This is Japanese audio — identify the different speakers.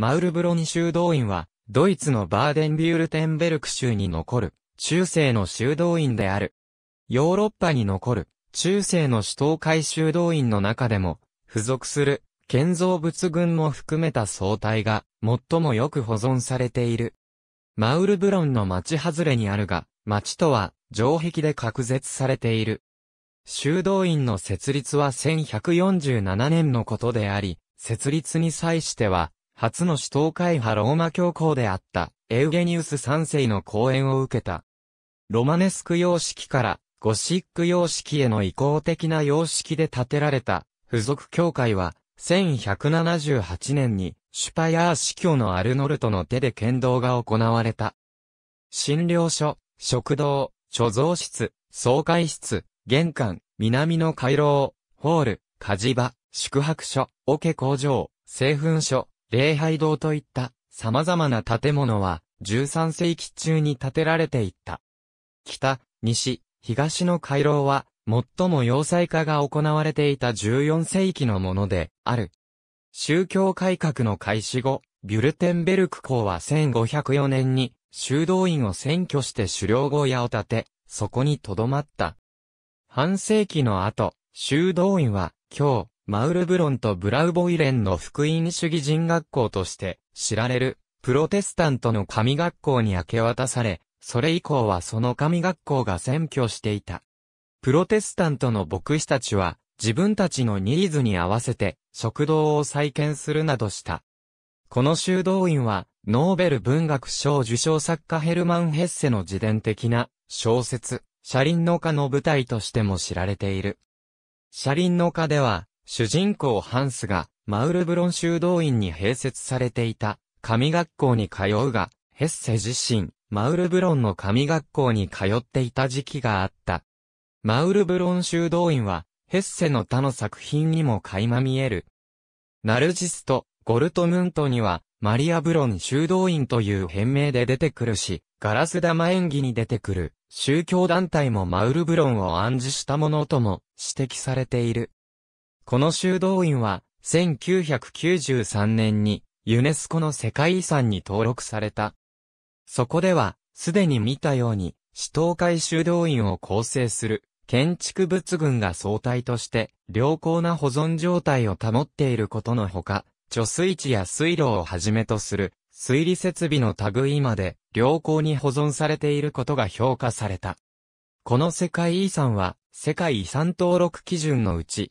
Speaker 1: マウルブロニ修道院は、ドイツのバーデンビュールテンベルク州に残る、中世の修道院である。ヨーロッパに残る、中世の首都会修道院の中でも、付属する、建造物群も含めた総体が、最もよく保存されている。マウルブロンの町外れにあるが、町とは、城壁で隔絶されている。修道院の設立は1147年のことであり、設立に際しては、初の死闘会派ローマ教皇であった、エウゲニウス3世の講演を受けた。ロマネスク様式からゴシック様式への移行的な様式で建てられた付属教会は、1178年にシュパヤー司教のアルノルトの手で剣道が行われた。診療所、食堂、貯蔵室、総会室、玄関、南の回廊、ホール、火事場、宿泊所、桶工場、製粉所、礼拝堂といった様々な建物は13世紀中に建てられていった。北、西、東の回廊は最も要塞化が行われていた14世紀のものである。宗教改革の開始後、ビュルテンベルク公は1504年に修道院を占拠して狩猟小屋を建て、そこに留まった。半世紀の後、修道院は、今日、マウルブロンとブラウボイレンの福音主義人学校として知られるプロテスタントの神学校に明け渡され、それ以降はその神学校が占拠していた。プロテスタントの牧師たちは自分たちのニーズに合わせて食堂を再建するなどした。この修道院はノーベル文学賞受賞作家ヘルマン・ヘッセの自伝的な小説、車輪の丘の舞台としても知られている。車輪の丘では、主人公ハンスが、マウルブロン修道院に併設されていた、神学校に通うが、ヘッセ自身、マウルブロンの神学校に通っていた時期があった。マウルブロン修道院は、ヘッセの他の作品にも垣間見える。ナルジスト、ゴルトムントには、マリアブロン修道院という変名で出てくるし、ガラス玉演技に出てくる、宗教団体もマウルブロンを暗示したものとも指摘されている。この修道院は、1993年に、ユネスコの世界遺産に登録された。そこでは、すでに見たように、死闘会修道院を構成する、建築物群が総体として、良好な保存状態を保っていることのほか、貯水池や水路をはじめとする、水利設備の類まで、良好に保存されていることが評価された。この世界遺産は、世界遺産登録基準のうち、